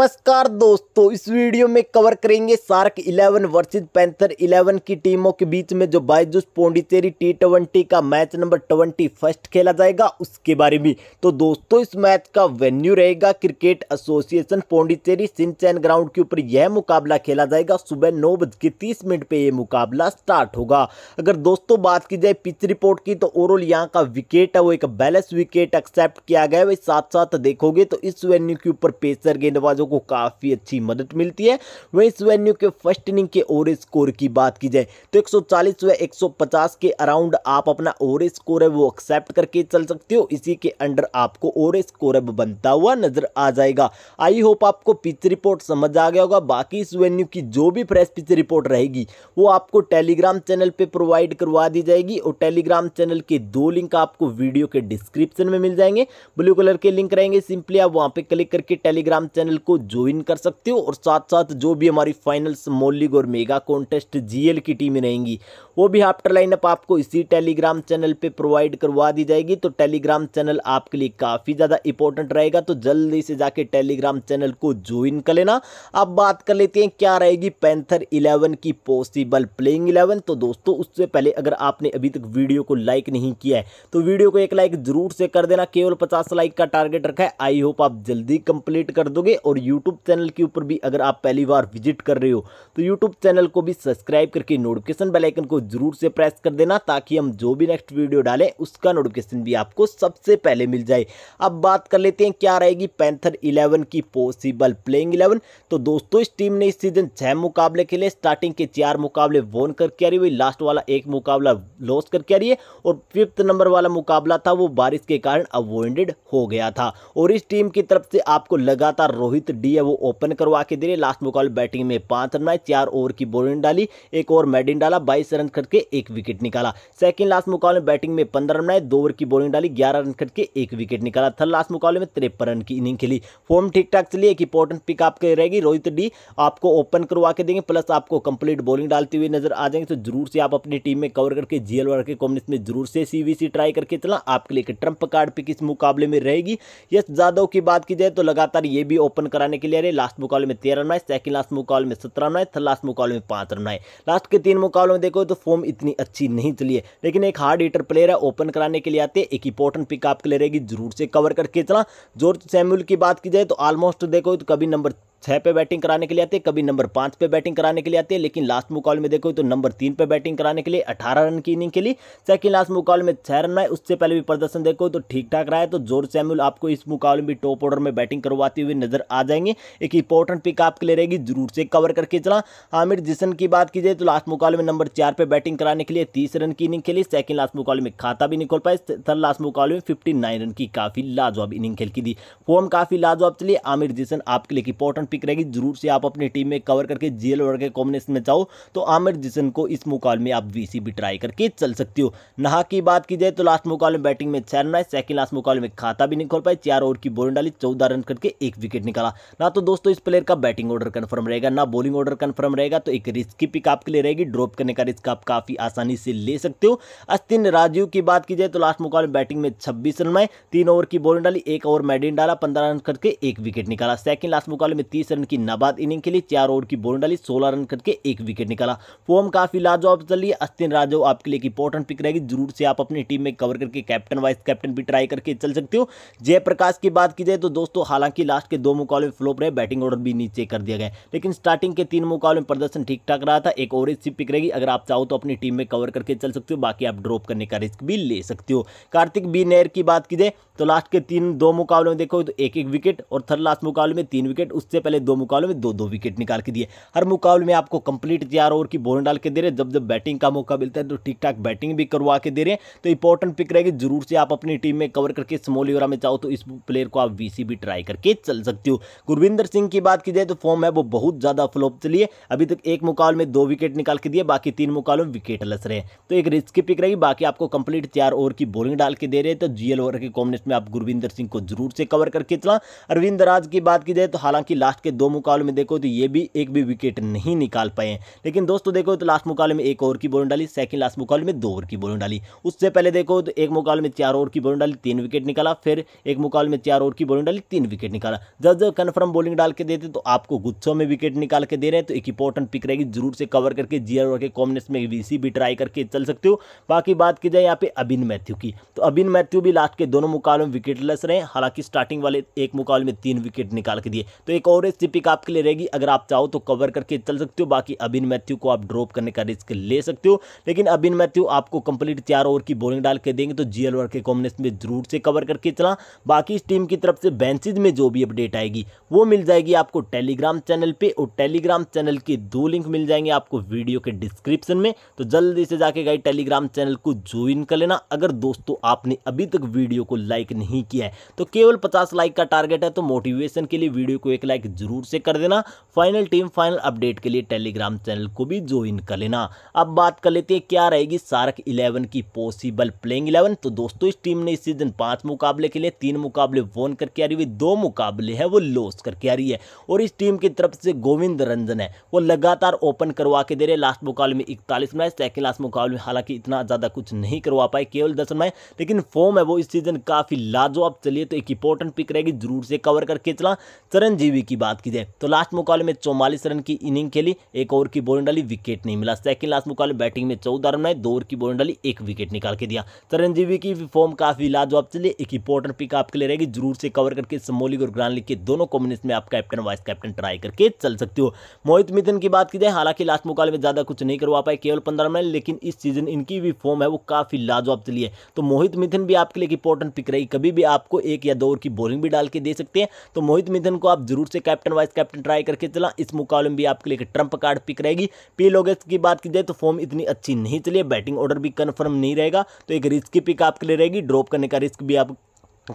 नमस्कार दोस्तों इस वीडियो में कवर करेंगे सार्क 11 वर्सेस पैंथर 11 की टीमों के बीच में जो बाइजूस पौंडीचेरी टी ट्वेंटी का मैच नंबर ट्वेंटी फर्स्ट खेला जाएगा उसके बारे में तो दोस्तों इस मैच का वेन्यू रहेगा cricket association Pondicherry Siechem ground के ऊपर यह मुकाबला खेला जाएगा सुबह नौ बज के तीस मिनट पर यह मुकाबला स्टार्ट होगा अगर दोस्तों बात की जाए पिच रिपोर्ट की तो ओवरऑल यहाँ का विकेट है वो एक बैलेंस विकेट एक्सेप्ट किया गया है साथ साथ देखोगे तो इस वेन्यू के ऊपर पेसर गेंदबाजों को काफ़ी अच्छी मदद मिलती है वहीं इस वेन्यू के फर्स्ट इनिंग के ओवर स्कोर की बात की जाए तो 140 व 150 के अराउंड आप अपना ओवर स्कोर है वो एक्सेप्ट करके चल सकते हो इसी के अंडर आपको ओवर स्कोर है बनता हुआ नजर आ जाएगा आई होप आपको पिच रिपोर्ट समझ आ गया होगा बाकी इस वेन्यू की जो भी फ्रेश पिच रिपोर्ट रहेगी वो आपको टेलीग्राम चैनल पर प्रोवाइड करवा दी जाएगी और टेलीग्राम चैनल के दो लिंक आपको वीडियो के डिस्क्रिप्शन में मिल जाएंगे ब्लू कलर के लिंक रहेंगे सिंपली आप वहां पे क्लिक करके टेलीग्राम चैनल को ज्वाइन कर सकते हो और साथ साथ जो भी हमारी फाइनल्स मॉलिग और मेगा कॉन्टेस्ट जीएल की टीमें रहेंगी वो भी आफ्टर लाइनअप आपको इसी टेलीग्राम चैनल पे प्रोवाइड करवा दी जाएगी तो टेलीग्राम चैनल आपके लिए काफ़ी ज़्यादा इंपॉर्टेंट रहेगा तो जल्दी से जाके टेलीग्राम चैनल को ज्वाइन कर लेना अब बात कर लेते हैं क्या रहेगी पैंथर इलेवन की पॉसिबल प्लेइंग इलेवन तो दोस्तों उससे पहले अगर आपने अभी तक वीडियो को लाइक नहीं किया है तो वीडियो को एक लाइक जरूर से कर देना केवल पचास लाइक का टारगेट रखा है आई होप आप जल्दी कंप्लीट कर दोगे और यूट्यूब चैनल के ऊपर भी अगर आप पहली बार विजिट कर रहे हो तो यूट्यूब चैनल को भी सब्सक्राइब करके नोटिफिकेशन बेलाइकन को जरूर से प्रेस कर देना ताकि हम जो भी नेक्स्ट वीडियो डालें उसका नोटिफिकेशन भी आपको सबसे पहले मिल जाए अब बात कर लेते हैं क्या रहेगी पैंथर इलेवन की पॉसिबल प्लेइंग इलेवन तो दोस्तों इस टीम ने इस सीजन छह मुकाबले खेले स्टार्टिंग के चार मुकाबले वोन करके आ रही हुई लास्ट वाला एक मुकाबला लॉस करके आ रही है और फिफ्थ नंबर वाला मुकाबला था वो बारिश के कारण अवॉइडेड हो गया था और इस टीम की तरफ से आपको लगातार रोहित डी है वो ओपन करवा के दे रहे लास्ट मुकाबले बैटिंग में पांच रन आए चार ओवर की बोलिंग डाली एक ओवर मैडिन डाला बाईस रन करके एक विकेट निकाला सेकंड लास्ट मुकाबले बैटिंग में पंद्रह रन आए दो ओवर की बॉलिंग डाली ग्यारह रन करके एक विकेट निकाला थर्ड लास्ट मुकाबले में तिरपन रन की इनिंग खेली फॉर्म ठीक ठाक चली एक इंपॉर्टेंट पिक आपके रहेगी रोहित डी आपको ओपन करवा के देंगे प्लस आपको कंप्लीट बॉलिंग डालते हुए नजर आ जाएंगे तो जरूर से आप अपनी टीम में कवर करके जीएल वर्ग के कॉम्बिनेशन में जरूर से सीवीसी ट्राई करके चला आपके लिए ट्रंप कार्ड पिक इस मुकाबले में रहेगी यश जादव की बात की जाए तो लगातार ये भी ओपन कर कराने के लिए अरे लास्ट मुकाबले में तेरह रन आए सेकंड लास्ट मुकाबले में सत्रह रन आए थर्ड लास्ट मुकाबले में पांच रन आए लास्ट के तीन मुकाबले में देखो तो फॉर्म इतनी अच्छी नहीं चली है लेकिन एक हार्ड हिटर प्लेयर है ओपन कराने के लिए आते एक इंपॉर्टेंट पिक आपके लिए रहेगी जरूर से कवर करके चला जॉर्ज सैम्यूल की बात की जाए तो ऑलमोस्ट देखो तो कभी नंबर छः पे बैटिंग कराने के लिए आते हैं कभी नंबर पाँच पे बैटिंग कराने के लिए आते हैं लेकिन लास्ट मुकाबले में देखो तो नंबर तीन पे बैटिंग कराने के लिए अठारह रन की इनिंग के लिए सेकंड लास्ट मुकाबले में छः रन आए उससे पहले भी प्रदर्शन देखो तो ठीक ठाक रहा है तो जोर सैम्यूल आपको इस मुकाबले में टॉप ऑर्डर में बैटिंग करवाते हुए नजर आ जाएंगे एक इंपॉर्टेंट पिक आपके लिए रहेगी जरूर से कवर करके चला आमिर जिसन की बात की जाए तो लास्ट मुकाबले में नंबर चार पर बैटिंग कराने के लिए तीस रन की इनिंग खेली सेकंड लास्ट मुकाबले में खाता भी नहीं खोल पाए थर्ड लास्ट मुकाबले में फिफ्टी रन की काफ़ी लाजवाब इनिंग खेल की थी फॉर्म काफ़ी लाजवाब चलिए आमिर जिसन आपके लिए इंपॉर्टेंट पिक रहेगी जरूर से आप अपनी टीम में कवर करके जीएल वर्ग के कॉम्बिनेशन में चाहो तो आमिर जिसन को इस मुकाबले में आप वीसी भी ट्राई करके चल सकते हो नहा की बात की जाए तो लास्ट मुकाबले में बैटिंग में छह रन आए सेकंड लास्ट मुकाबले में खाता भी नहीं खोल पाए चार ओवर की बोलिंग डाली चौदह रन करके एक विकेट निकाला ना तो दोस्तों इस प्लेयर का बैटिंग ऑर्डर कन्फर्म रहेगा ना बॉलिंग ऑर्डर कन्फर्म रहेगा तो एक रिस्की पिक आपके लिए रहेगी ड्रॉप करने का रिस्क आप काफ़ी आसानी से ले सकते हो अस्तिन राजीव की बात की जाए तो लास्ट मुकाबले बैटिंग में छब्बीस रन में तीन ओवर की बॉलिंग डाली एक ओवर मेडिन डाला पंद्रह रन करके एक विकेट निकाला सेकंड लास्ट मुकाबले में तीस रन की नाबाद इनिंग के लिए चार ओवर की बॉलिंग डाली सोलह रन करके एक विकेट निकाला फॉर्म काफ़ी लाजवाब चल रही है अस्तिन राजव आपके लिए इंपॉर्टेंट पिक रहेगी जरूर से आप अपनी टीम में कवर करके कैप्टन वाइस कैप्टन भी ट्राई करके चल सकते हो जयप्रकाश की बात की जाए तो दोस्तों हालांकि लास्ट के दो मुकाबले मुकाबले फ्लोप रहे बैटिंग ऑर्डर भी नीचे कर दिया गया लेकिन स्टार्टिंग के तीन मुकाबले में प्रदर्शन ठीक ठाक रहा था एक ओवरेज सी पिक रहेगी अगर आप चाहो तो अपनी टीम में कवर करके चल सकते हो बाकी आप ड्रॉप करने का रिस्क भी ले सकते हो कार्तिक बी नेर की बात की जाए तो लास्ट के तीन दो मुकाबले में देखो तो एक एक विकेट और थर्ड लास्ट मुकाबले में तीन विकेट उससे पहले दो मुकाबले में दो दो विकेट निकाल के दिए हर मुकाबले में आपको कंप्लीट चार ओवर की बॉल डाल के दे रहे जब जब बैटिंग का मौका मिलता है तो ठीक ठाक बैटिंग भी करवा के दे रहे तो इंपॉर्टेंट पिक रहेगी जरूर से आप अपनी टीम में कवर करके स्मॉल ओवरा में चाहो तो इस प्लेयर को आप वीसी भी ट्राई करके चल सकते हो गुरविंदर सिंह की बात की जाए तो फॉर्म है वो बहुत ज़्यादा फ्लोप चलिए अभी तक एक मुकाबले में दो विकेट निकाल के दिए बाकी तीन मुकाबलों में विकेट लस रहे तो एक रिस्क की पिक रही बाकी आपको कंप्लीट चार ओवर की बॉलिंग डाल के दे रहे तो जीएल ओवर के कॉम्बिनेशन में आप गुरविंदर सिंह को जरूर से कवर करके चला अरविंद राज की बात की जाए तो हालांकि लास्ट के दो मुकाबले में देखो तो ये भी एक भी विकेट नहीं निकाल पाए लेकिन दोस्तों देखो तो लास्ट मुकाबले में एक ओवर की बॉलिंग डाली सेकंड लास्ट मुकाबले में दो ओवर की बॉलिंग डाली उससे पहले देखो तो एक मुकाबले में चार ओवर की बॉलिंग डाली तीन विकेट निकाला फिर एक मुकाबले में चार ओवर की बॉलिंग डाली तीन विकेट निकाला जब जब कन्फर्म बॉलिंग डाल के देते तो आपको गुच्छों में विकेट निकाल के दे रहे हैं तो एक इंपॉर्टेंट पिक रहेगी जरूर से कवर करके जीआर के कॉम्बिनेशन में इसी भी ट्राई करके चल सकते हो बाकी बात की जाए यहाँ पे अबिन मैथ्यू की तो अबिन मैथ्यू भी लास्ट के दोनों मुकाबले में विकेटलेस रहे हालांकि स्टार्टिंग वाले एक मुकाबले में तीन विकेट निकाल के दिए तो एक और ऐसी पिक आपके लिए रहेगी अगर आप चाहो तो कवर करके चल सकते हो बाकी अबिन मैथ्यू को आप ड्रॉप करने का रिस्क ले सकते हो लेकिन अबिन मैथ्यू आपको कंप्लीट चार ओवर की बॉलिंग डाल के देंगे तो जीएल के कॉम्बिनेशन में जरूर से कवर करके चला बाकी इस टीम की तरफ से बेंचेज में जो भी अपडेट आएगी वो मिल जाएगी आपको टेलीग्राम चैनल पे और टेलीग्राम चैनल के दो लिंक मिल जाएंगे आपको वीडियो के डिस्क्रिप्शन में तो जल्दी से जाके गाइड टेलीग्राम चैनल को ज्वाइन कर लेना अगर दोस्तों आपने अभी तक वीडियो को लाइक नहीं किया है तो केवल पचास लाइक का टारगेट है तो मोटिवेशन के लिए वीडियो को एक लाइक जरूर से कर देना फाइनल टीम फाइनल अपडेट के लिए टेलीग्राम चैनल को भी ज्वाइन कर लेना अब बात कर लेते हैं क्या रहेगी सार्क इलेवन की पॉसिबल प्लेइंग इलेवन तो दोस्तों इस टीम ने इस सीजन पांच मुकाबले के लिए तीन मुकाबले वोन करके आ रही हुई दो मुकाबले हैं वो लो पोस्ट करके आ रही है और इस टीम की तरफ से गोविंद रंजन है वो लगातार ओपन करवा के दे रहे लास्ट मुकाबले में इकतालीस बनाए सेकेंड लास्ट मुकाबले में हालांकि इतना ज़्यादा कुछ नहीं करवा पाए केवल दस बनाए लेकिन फॉर्म है वो इस सीजन काफ़ी लाजो आप चलिए तो एक इंपॉर्टेंट पिक रहेगी जरूर से कवर करके चला चरणजीवी की बात की जाए तो लास्ट मुकाबले में चौवालीस रन की इनिंग खेली एक ओवर की बॉलिंग डाली विकेट नहीं मिला सेकेंड लास्ट मुकाबले बैटिंग में चौदह रन बनाए दो ओवर की बॉलिंग डाली एक विकेट निकाल के दिया चरणजीवी की फॉर्म काफी लाजो आप चलिए एक इंपॉर्टेंट पिक आपके लिए रहेगी जरूर से कवर करके समोली और ग्रान लीग के दोनों को कॉम्बिनेशन में आप कैप्टन वाइस कैप्टन ट्राई करके चल सकते हो मोहित मिथन की बात की जाए हालांकि लास्ट मुकाबले में ज़्यादा कुछ नहीं करवा पाए केवल पंद्रह मिनट लेकिन इस सीजन इनकी भी फॉर्म है वो काफ़ी लाजवाब चली है तो मोहित मिथन भी आपके लिए इंपॉर्टेंट पिक रही कभी भी आपको एक या दो ओवर की बॉलिंग भी डाल के दे सकते हैं तो मोहित मिथन को आप जरूर से कैप्टन वाइस कैप्टन ट्राई करके चला इस मुकाबले में भी आपके लिए एक ट्रंप कार्ड पिक रहेगी पी लोगेस की बात की जाए तो फॉर्म इतनी अच्छी नहीं चली बैटिंग ऑर्डर भी कन्फर्म नहीं रहेगा तो एक रिस्क की पिक आपके लिए रहेगी ड्रॉप करने का रिस्क भी आप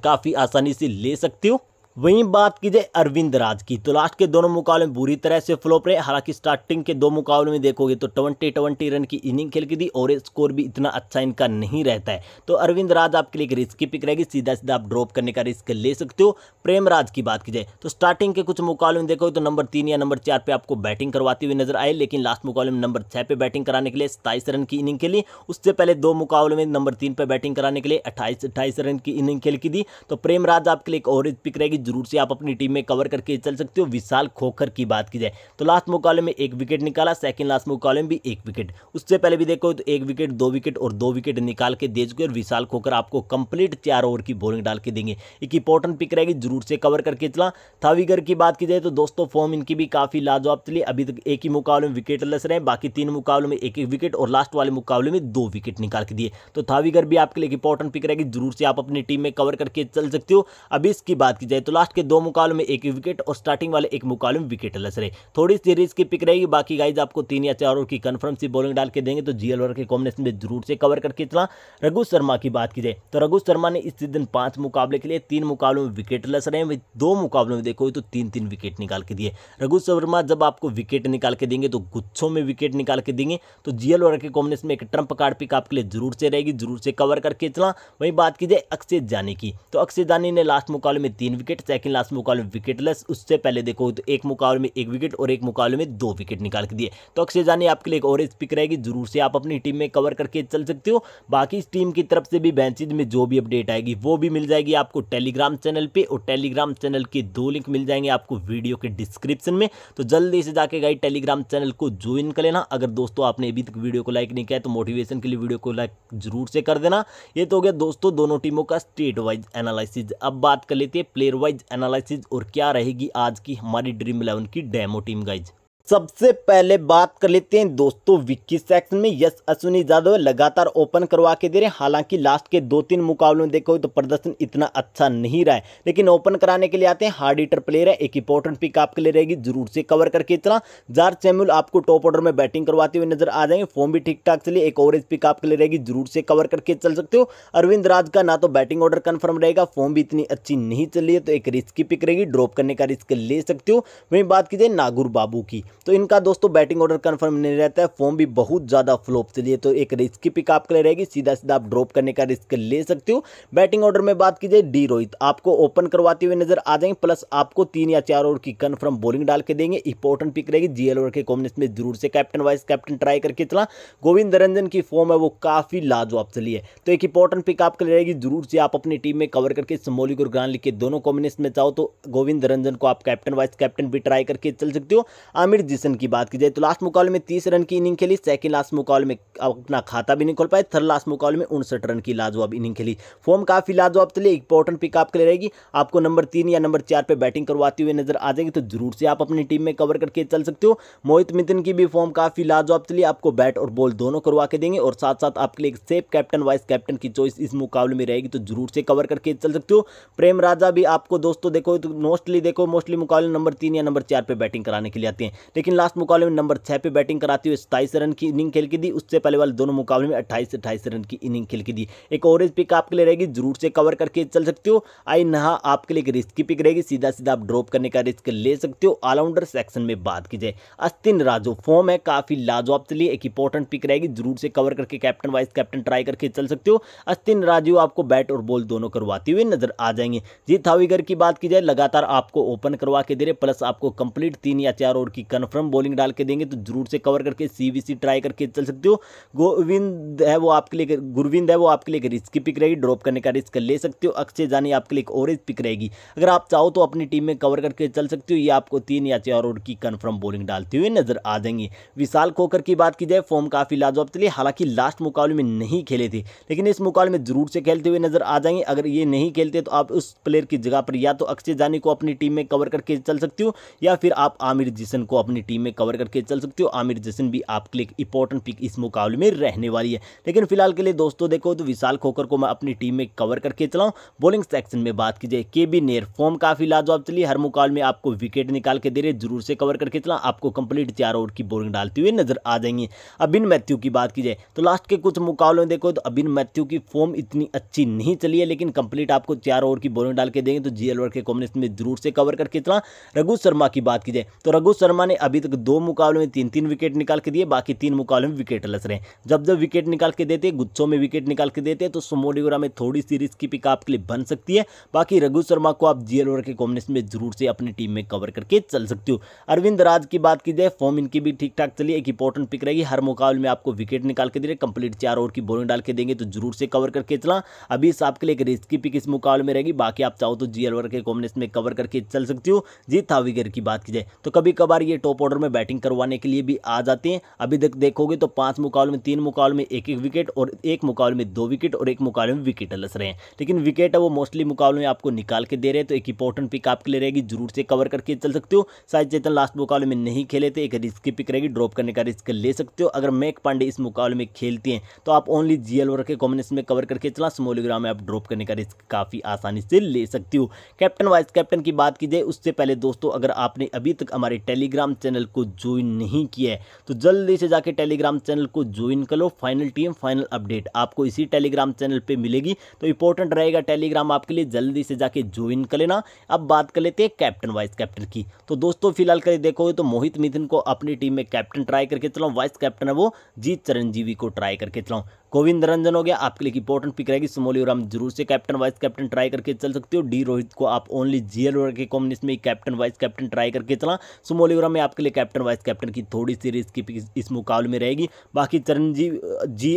काफ़ी आसानी से ले सकते हो वहीं बात की जाए अरविंद राज की तो लास्ट के दोनों मुकाबले बुरी तरह से फ्लॉप रहे हालांकि स्टार्टिंग के दो मुकाबले में देखोगे तो ट्वेंटी ट्वेंटी रन की इनिंग खेल की थी और स्कोर भी इतना अच्छा इनका नहीं रहता है तो अरविंद राज आपके लिए एक रिस्की पिक रहेगी सीधा सीधा आप ड्रॉप करने का रिस्क ले सकते हो प्रेम राज की बात की जाए तो स्टार्टिंग के कुछ मुकाबले में देखोगे तो नंबर तीन या नंबर चार पर आपको बैटिंग करवाती हुई नजर आए लेकिन लास्ट मुकाबले में नंबर छः पर बैटिंग कराने के लिए सताईस रन की इनिंग खेली उससे पहले दो मुकाबले में नंबर तीन पर बैटिंग कराने के लिए अट्ठाईस अट्ठाईस रन की इनिंग खेल की थी तो प्रेम राज आपके लिए एक और पिक रहेगी जरूर से आप अपनी टीम में कवर करके चल सकते हो विशाल खोखर की बात की जाए तो लास्ट मुकाबले में एक विकेट निकाला सेकंड लास्ट मुकाबले में भी एक विकेट उससे पहले भी देखो तो एक विकेट दो विकेट और दो विकेट निकाल के दे चुके और विशाल खोखर आपको कंप्लीट चार ओवर की बॉलिंग डाल के देंगे एक इंपॉर्टेंट पिक रहेगी जरूर से कवर करके चला थावीगर की बात की जाए तो दोस्तों फॉर्म इनकी भी काफ़ी लाजवाब चली अभी तक एक ही मुकाबले में विकेट लस रहे बाकी तीन मुकाबले में एक एक विकेट और लास्ट वाले मुकाबले में दो विकेट निकाल के दिए तो थावीगर भी आपके लिए इंपॉर्टेंट पिक रहेगी जरूर से आप अपनी टीम में कवर करके चल सकते हो अभी इसकी बात की जाए तो लास्ट के दो मुकाबलों में एक विकेट और स्टार्टिंग वाले एक मुकाबले में विकेट लस रहे थोड़ी सी सीरीज की पिक रहेगी बाकी गाइज आपको तीन या चार ओवर की कन्फर्म सी बॉलिंग डाल के देंगे तो जीएल वर्ग के कॉम्बिनेशन में जरूर से कवर करके चला रघु शर्मा की बात की जाए तो रघु शर्मा ने इस दिन पांच मुकाबले के लिए तीन मुकाबलों में विकेट लस रहे हैं दो मुकाबलों में देखो तो तीन तीन विकेट निकाल के दिए रघु शर्मा जब आपको विकेट निकाल के देंगे तो गुच्छों में विकेट निकाल के देंगे तो जीएल वर्ग के कॉम्बिनेशन में एक ट्रंप कार्ड पिक आपके लिए जरूर से रहेगी जरूर से कवर करके चला वहीं बात की जाए अक्षय जानी की तो अक्षय जानी ने लास्ट मुकाबले में तीन विकेट सेकंड लास्ट मुकाबले विकेटलेस उससे पहले देखो तो एक मुकाबले में एक विकेट और एक मुकाबले में दो विकेट निकाल के दिए तो अक्षय जानी आपके लिए एक और पिक रहेगी जरूर से आप अपनी टीम में कवर करके चल सकते हो बाकी इस टीम की तरफ से भी बैचेज में जो भी अपडेट आएगी वो भी मिल जाएगी आपको टेलीग्राम चैनल पर और टेलीग्राम चैनल के दो लिंक मिल जाएंगे आपको वीडियो के डिस्क्रिप्शन में तो जल्दी से जाके गाइड टेलीग्राम चैनल को ज्वाइन कर लेना अगर दोस्तों आपने अभी तक वीडियो को लाइक नहीं किया तो मोटिवेशन के लिए वीडियो को लाइक जरूर से कर देना ये तो हो गया दोस्तों दोनों टीमों का स्टेट वाइज एनालिसिस अब बात कर लेते हैं प्लेयर वाइज गाइज एनालिसिस और क्या रहेगी आज की हमारी ड्रीम इलेवन की डेमो टीम गाइज सबसे पहले बात कर लेते हैं दोस्तों विक्की सेक्शन में यश अश्विनी यादव लगातार ओपन करवा के दे रहे हैं हालांकि लास्ट के दो तीन मुकाबलों में देखो तो प्रदर्शन इतना अच्छा नहीं रहा है लेकिन ओपन कराने के लिए आते हैं हार्ड ईटर प्लेयर है एक इंपॉर्टेंट पिक आपके लिए रहेगी जरूर से कवर करके चला जार चैमुल आपको टॉप ऑर्डर में बैटिंग करवाते हुए नजर आ जाएंगे फॉर्म भी ठीक ठाक चलिए एक ओवरेज पिक आपके लिए रहेगी जरूर से कवर करके चल सकते हो अरविंद राज का ना तो बैटिंग ऑर्डर कन्फर्म रहेगा फॉर्म भी इतनी अच्छी नहीं चल रही है तो एक रिस्क की पिक रहेगी ड्रॉप करने का रिस्क ले सकते हो वहीं बात की जाए नागुर बाबू की तो इनका दोस्तों बैटिंग ऑर्डर कन्फर्म नहीं रहता है फॉर्म भी बहुत ज़्यादा फ्लोप चलिए तो एक रिस्क की पिक आपके लिए रहेगी सीधा सीधा आप ड्रॉप करने का रिस्क ले सकते हो बैटिंग ऑर्डर में बात कीजिए डी रोहित आपको ओपन करवाते हुए नजर आ जाएंगे प्लस आपको तीन या चार ओवर की कन्फर्म बॉलिंग डाल के देंगे इंपॉर्टेंट पिक रहेगी जी ओवर के कॉम्बिनेशन में जरूर से कैप्टन वाइस कैप्टन ट्राई करके चला गोविंद रंजन की फॉर्म है वो काफ़ी लाजवाब चलिए तो एक इंपॉर्टेंट पिक आपके लिए रहेगी जरूर से आप अपनी टीम में कवर करके समोलिक और लिख के दोनों कॉम्बिनेशन में चाहो तो गोविंद रंजन को आप कैप्टन वाइस कैप्टन भी ट्राई करके चल सकते हो आमिर पोजीशन की बात की जाए तो लास्ट मुकाबले में तीस रन की इनिंग खेली सेकंड लास्ट मुकाबले में अपना खाता भी नहीं खोल पाए थर्ड लास्ट मुकाबले में उनसठ रन की लाजवाब इनिंग खेली फॉर्म काफ़ी लाजवाब चले इंपॉर्टेंट पिक आपके लिए रहेगी आपको नंबर तीन या नंबर चार पर बैटिंग करवाती हुई नजर आ जाएगी तो जरूर से आप अपनी टीम में कवर करके चल सकते हो मोहित मिथुन की भी फॉर्म काफ़ी लाजवाब चलिए आपको बैट और बॉल दोनों करवा के देंगे और साथ साथ आपके लिए एक सेफ कैप्टन वाइस कैप्टन की चॉइस इस मुकाबले में रहेगी तो जरूर से कवर करके चल सकते हो प्रेम राजा भी आपको दोस्तों देखो तो मोस्टली देखो मोस्टली मुकाबले नंबर तीन या नंबर चार पे बैटिंग कराने के लिए आते हैं लेकिन लास्ट मुकाबले में नंबर छः पे बैटिंग कराती हुई सताईस रन की इनिंग खेल के दी उससे पहले वाले दोनों मुकाबले में अट्ठाईस से अट्ठाईस रन की इनिंग खेल के दी एक ओवरेज पिक आपके लिए रहेगी जरूर से कवर करके चल सकते हो आई नहा आपके लिए एक रिस्क की पिक रहेगी सीधा सीधा आप ड्रॉप करने का रिस्क ले सकते हो ऑलराउंडर सेक्शन में बात की जाए अस्तिन राजो फॉर्म है काफी लाजवाब चलिए एक इंपॉर्टेंट पिक रहेगी जरूर से कवर करके कैप्टन वाइस कैप्टन ट्राई करके चल सकते हो अस्तिन राजू आपको बैट और बॉल दोनों करवाते हुए नजर आ जाएंगे जीत हावीगर की बात की जाए लगातार आपको ओपन करवा के दे रहे प्लस आपको कंप्लीट तीन या चार ओवर की कन कन्फर्म बॉलिंग डाल के देंगे तो जरूर से कवर करके सी ट्राई करके चल सकते हो गोविंद है वो आपके लिए गुरविंद है वो आपके लिए रिस्की पिक रहेगी ड्रॉप करने का रिस्क ले सकते हो अक्षय जानी आपके लिए एक ओवरेज पिक रहेगी अगर आप चाहो तो अपनी टीम में कवर करके चल सकते हो ये आपको तीन या चार ओवर की कन्फर्म बॉलिंग डालती हुई नजर आ जाएंगी विशाल खोकर की बात की जाए फॉर्म काफ़ी लाजवाब चली हालांकि लास्ट मुकाबले में नहीं खेले थे लेकिन इस मुकाबले में जरूर से खेलते हुए नजर आ जाएंगे अगर ये नहीं खेलते तो आप उस प्लेयर की जगह पर या तो अक्षय जानी को अपनी टीम में कवर करके चल सकती हो या फिर आप आमिर जिसन को अपनी अपनी टीम में कवर करके चल सकते हो आमिर जसन भी आपके लिए इंपॉर्टेंट पिक इस मुकाबले में रहने वाली है लेकिन फिलहाल के लिए दोस्तों देखो तो विशाल खोकर को मैं अपनी टीम में कवर करके चलाऊँ बॉलिंग सेक्शन में बात की जाए के बी नेर फॉर्म काफ़ी लाजवाब चली हर मुकाबले में आपको विकेट निकाल के दे रहे जरूर से कवर करके चला आपको कंप्लीट चार ओवर की बोरिंग डालती हुई नजर आ जाएंगे अबिन मैथ्यू की बात की जाए तो लास्ट के कुछ मुकाबले में देखो तो अबिन मैथ्यू की फॉर्म इतनी अच्छी नहीं चली है लेकिन कंप्लीट आपको चार ओवर की बोरिंग डाल के देंगे तो जीएल के कॉम्बिनेशन में जरूर से कवर करके चला रघु शर्मा की बात की जाए तो रघु शर्मा ने ने अभी तक दो मुकाबले में तीन तीन विकेट निकाल के दिए बाकी तीन मुकाबले में विकेट लस रहे जब जब विकेट निकाल के देते गुच्छों में विकेट निकाल के देते तो सुमोडिगोरा में थोड़ी सी रिस्क की पिक आपके लिए बन सकती है बाकी रघु शर्मा को आप जी के कॉम्बिनेशन में जरूर से अपनी टीम में कवर करके चल सकते हो अरविंद राज की बात की जाए फॉर्म इनकी भी ठीक ठाक चलिए एक इंपॉर्टेंट पिक रहेगी हर मुकाबले में आपको विकेट निकाल के दे रहे कंप्लीट चार ओवर की बॉलिंग डाल के देंगे तो जरूर से कवर करके चला अभी इस आपके लिए एक रिस्क की पिक इस मुकाबले में रहेगी बाकी आप चाहो तो जी के कॉम्बिनेशन में कवर करके चल सकती हो जी थावीगर की बात की जाए तो कभी कभार ये टॉप ऑर्डर में बैटिंग करवाने के लिए भी आ जाते हैं अभी तक देखोगे तो पांच मुकाबले में तीन मुकाबले में एक एक विकेट और एक मुकाबले में दो विकेट और एक मुकाबले में विकेट लस रहे हैं लेकिन विकेट है वो मोस्टली मुकाबले में आपको निकाल के दे रहे हैं तो एक इंपॉर्टेंट पिक आपके लिए रहेगी जरूर से कवर करके चल सकते हो शायद चेतन लास्ट मुकाबले में नहीं खेले थे एक रिस्क पिक रहेगी ड्रॉप करने का रिस्क ले सकते हो अगर मेक पांडे इस मुकाबले में खेलते हैं तो आप ओनली जी एल के कॉम्बिनेशन में कवर करके चला स्मोलीग्राम में आप ड्रॉप करने का रिस्क काफ़ी आसानी से ले सकते हो कैप्टन वाइस कैप्टन की बात की जाए उससे पहले दोस्तों अगर आपने अभी तक हमारे टेलीग्राम चैनल को ज्वाइन नहीं किया है तो जल्दी से जाके टेलीग्राम चैनल को ज्वाइन कर लो फाइनल टीम फाइनल अपडेट आपको इसी टेलीग्राम चैनल पे मिलेगी तो इंपॉर्टेंट रहेगा टेलीग्राम आपके लिए जल्दी से जाके ज्वाइन कर लेना अब बात कर लेते हैं कैप्टन वाइस कैप्टन की तो दोस्तों फिलहाल करें देखोगे तो मोहित मिथिन को अपनी टीम में कैप्टन ट्राई करके चलाऊँ वाइस कैप्टन है वो जीत चरणजीवी को ट्राई करके चलाऊँ गोविंद रंजन हो गया आपके लिए इंपॉर्टेंट पिक रहेगी सुमोली और जरूर से कैप्टन वाइस कैप्टन ट्राई करके चल सकते हो डी रोहित को आप ओनली जीएल के कॉम्बिनेशन में कैप्टन वाइस कैप्टन ट्राई करके चला सुमोली में आपके लिए कैप्टन वाइस कैप्टन की थोड़ी सी रिस्क की इस मुकाबले में रहेगी बाकी चरणजीव जी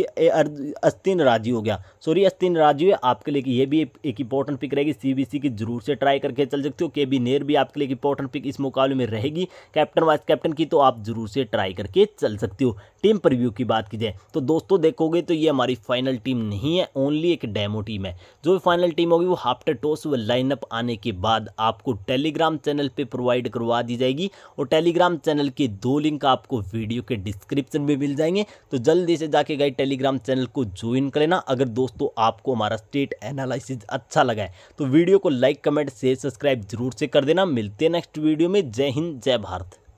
अस्तिन राजीव हो गया सॉरी अस्तिन राजीव आपके लिए ये भी एक इंपॉर्टेंट पिक रहेगी सीबीसी की जरूर से ट्राई करके चल सकते हो के बी नेर भी आपके लिए इंपॉर्टेंट पिक इस मुकाबले में रहेगी कैप्टन वाइस कैप्टन की तो आप जरूर से ट्राई करके चल सकते हो टीम प्रिव्यू की बात की जाए तो दोस्तों देखोगे तो ये हमारी फाइनल टीम नहीं है ओनली एक डेमो टीम है जो भी फाइनल टीम होगी वो हाफ्टर टॉस व लाइनअप आने के बाद आपको टेलीग्राम चैनल पे प्रोवाइड करवा दी जाएगी और टेलीग्राम चैनल के दो लिंक आपको वीडियो के डिस्क्रिप्शन में मिल जाएंगे तो जल्दी से जाके गए टेलीग्राम चैनल को ज्वाइन कर लेना अगर दोस्तों आपको हमारा स्टेट एनालिसिस अच्छा लगा है तो वीडियो को लाइक कमेंट शेयर सब्सक्राइब जरूर से कर देना मिलते हैं नेक्स्ट वीडियो में जय हिंद जय भारत